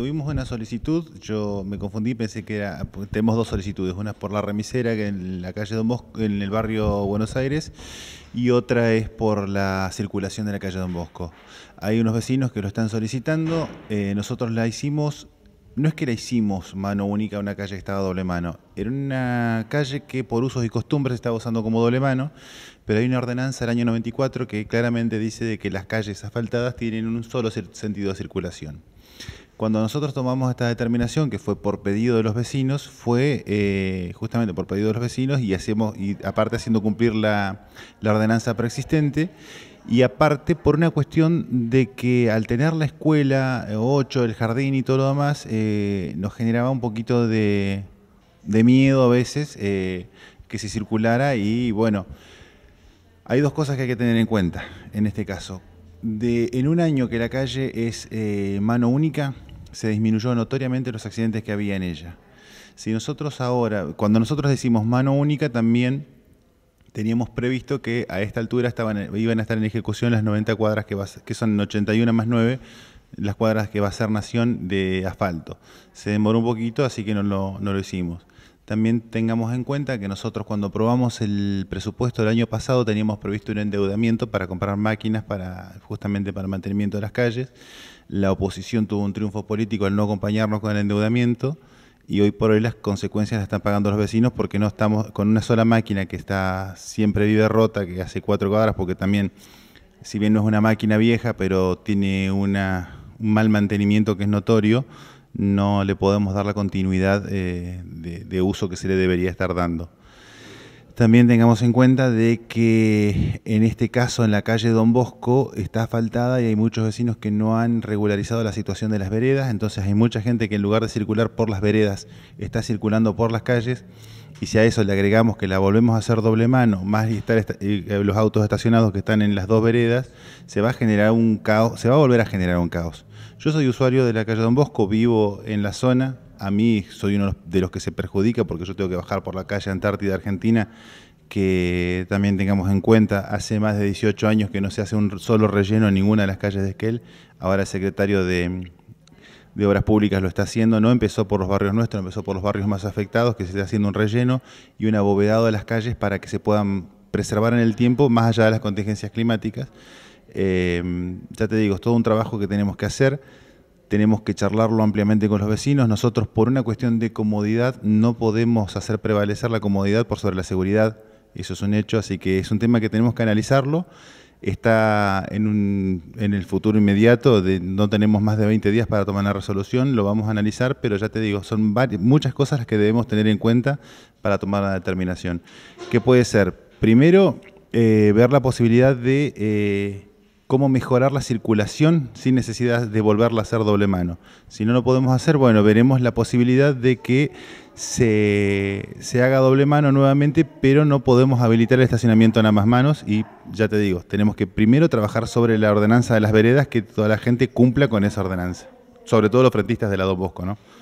tuvimos una solicitud, yo me confundí, pensé que era, tenemos dos solicitudes, una es por la remisera que en la calle Don Bosco, en el barrio Buenos Aires, y otra es por la circulación de la calle Don Bosco. Hay unos vecinos que lo están solicitando, eh, nosotros la hicimos, no es que la hicimos mano única a una calle que estaba doble mano, era una calle que por usos y costumbres estaba usando como doble mano, pero hay una ordenanza del año 94 que claramente dice de que las calles asfaltadas tienen un solo sentido de circulación. Cuando nosotros tomamos esta determinación, que fue por pedido de los vecinos, fue eh, justamente por pedido de los vecinos y hacemos, y aparte haciendo cumplir la, ordenanza preexistente, y aparte por una cuestión de que al tener la escuela, 8, eh, el jardín y todo lo demás, eh, nos generaba un poquito de, miedo a veces que se circulara y bueno, hay dos cosas que hay que tener en cuenta en este caso. De, en un año que la calle es mano única, se disminuyó notoriamente los accidentes que había en ella. Si nosotros ahora, cuando nosotros decimos mano única, también teníamos previsto que a esta altura estaban, iban a estar en ejecución las 90 cuadras que, que son 81 más 9, las cuadras que va a ser Nación de asfalto. Se demoró un poquito, así que no no lo hicimos también tengamos en cuenta que nosotros cuando aprobamos el presupuesto del año pasado teníamos previsto un endeudamiento para comprar máquinas para justamente para el mantenimiento de las calles. La oposición tuvo un triunfo político al no acompañarnos con el endeudamiento y hoy por hoy las consecuencias las están pagando los vecinos porque no estamos con una sola máquina que está siempre vive rota, que hace cuatro cuadras, porque también, si bien no es una máquina vieja, pero tiene un mal mantenimiento que es notorio, no le podemos dar la continuidad eh, de uso que se le debería estar dando. También tengamos en cuenta de que en este caso en la calle Don Bosco está asfaltada y hay muchos vecinos que no han regularizado la situación de las veredas, entonces hay mucha gente que en lugar de circular por las veredas está circulando por las calles y si a eso le agregamos que la volvemos a hacer doble mano, más estar eh, los autos estacionados que están en las dos veredas, se va a generar un caos, se va a volver a generar un caos. Yo soy usuario de la calle Don Bosco, vivo en la zona, a mí soy uno de los que se perjudica porque yo tengo que bajar por la calle Antártida Argentina, que también tengamos en cuenta, hace más de 18 años que no se hace un solo relleno en ninguna de las calles de Esquel, ahora el secretario de, Obras Públicas lo está haciendo, no empezó por los barrios nuestros, empezó por los barrios más afectados, que se está haciendo un relleno y un abovedado de las calles para que se puedan preservar en el tiempo, más allá de las contingencias climáticas. Eh, ya te digo, es todo un trabajo que tenemos que hacer tenemos que charlarlo ampliamente con los vecinos. Nosotros, por una cuestión de comodidad, no podemos hacer prevalecer la comodidad por sobre la seguridad. Eso es un hecho, así que es un tema que tenemos que analizarlo. Está en, el futuro inmediato, no tenemos más de 20 días para tomar la resolución, lo vamos a analizar, pero ya te digo, son muchas cosas las que debemos tener en cuenta para tomar la determinación. ¿Qué puede ser? Primero, eh, ver la posibilidad de... Eh, cómo mejorar la circulación sin necesidad de volverla a hacer doble mano. Si no lo podemos hacer, bueno, veremos la posibilidad de que se, haga doble mano nuevamente, pero no podemos habilitar el estacionamiento en ambas manos y ya te digo, tenemos que primero trabajar sobre la ordenanza de las veredas, que toda la gente cumpla con esa ordenanza, sobre todo los frentistas del lado Bosco, ¿no?